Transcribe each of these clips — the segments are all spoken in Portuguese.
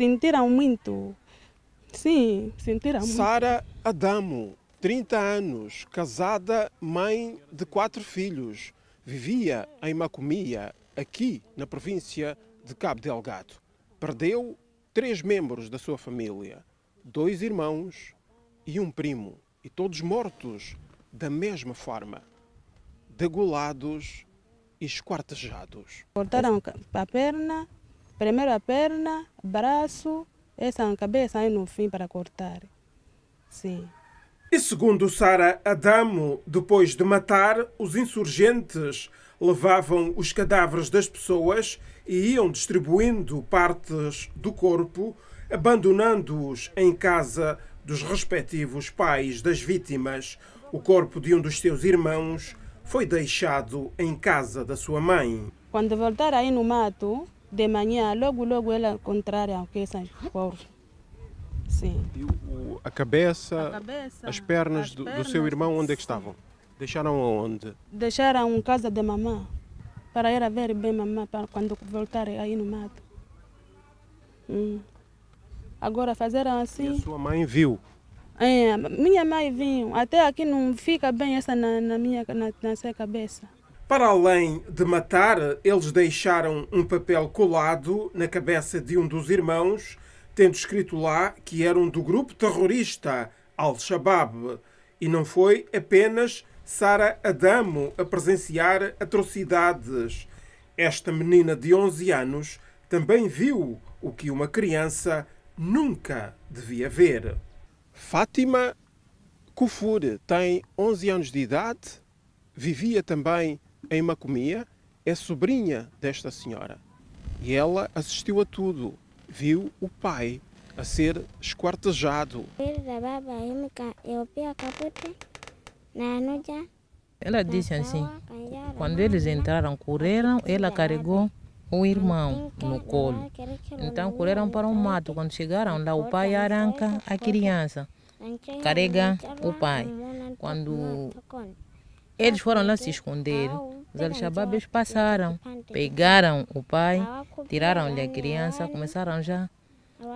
sentiram muito. Sim, sentiram muito. Sara Adamo, 30 anos, casada, mãe de quatro filhos, vivia em Macomia, aqui na província de Cabo Delgado. Perdeu três membros da sua família, dois irmãos e um primo, e todos mortos da mesma forma, degolados e esquartejados. Cortaram a perna, Primeiro a perna, braço, essa é cabeça aí no fim para cortar. Sim. E segundo Sara Adamo, depois de matar, os insurgentes levavam os cadáveres das pessoas e iam distribuindo partes do corpo, abandonando-os em casa dos respectivos pais das vítimas. O corpo de um dos seus irmãos foi deixado em casa da sua mãe. Quando voltar aí no mato, de manhã, logo, logo ela contrária ao que os corre. Sim. O, a, cabeça, a, cabeça, as pernas, as do, pernas, do, seu irmão, onde é que estavam? Deixaram onde? Deixaram casa de mamã, para ela ver bem mamã, para quando voltar aí no mato. Hum. Agora fizeram assim. E a sua mãe viu? É, minha mãe viu. Até aqui não fica bem essa na, na minha na, na sua cabeça. Para além de matar, eles deixaram um papel colado na cabeça de um dos irmãos, tendo escrito lá que eram do grupo terrorista Al-Shabaab. E não foi apenas Sara Adamo a presenciar atrocidades. Esta menina de 11 anos também viu o que uma criança nunca devia ver. Fátima Kufur tem 11 anos de idade, vivia também em Macomia, é sobrinha desta senhora. E ela assistiu a tudo, viu o pai a ser esquartejado. Ela disse assim: quando eles né? entraram, correram, ela carregou o irmão no colo. Então correram para o mato. Quando chegaram lá, o pai arranca a criança, carrega o pai. Quando eles foram lá se esconder. Os alxababes passaram, pegaram o pai, tiraram-lhe a criança, começaram já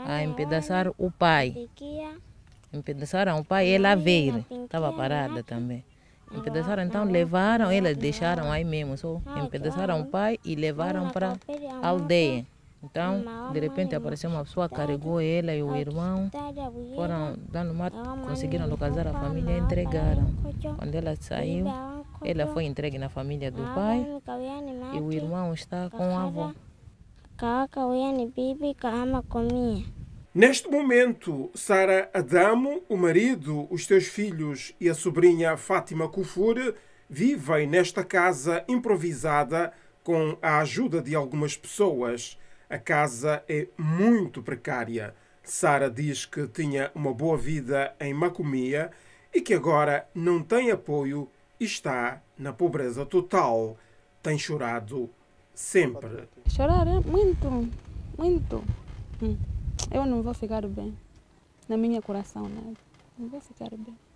a empedaçar o pai. Empedaçaram o pai e ela veio, estava parada também. Empedaçaram, então levaram, eles deixaram aí mesmo, só ah, empedaçaram o pai e levaram para a aldeia. Né? Então, de repente apareceu uma pessoa, carregou ela e o irmão, foram lá no conseguiram localizar a família e entregaram. Quando ela saiu, ela foi entregue na família do pai e o irmão está com a avó. Neste momento, Sara Adamo, o marido, os seus filhos e a sobrinha Fátima Kufur vivem nesta casa improvisada com a ajuda de algumas pessoas. A casa é muito precária. Sara diz que tinha uma boa vida em Macomia e que agora não tem apoio e está na pobreza total. Tem chorado sempre. Chorar é muito, muito. Hum. Eu não vou ficar bem. Na minha coração, não. Né? Não vou ficar bem.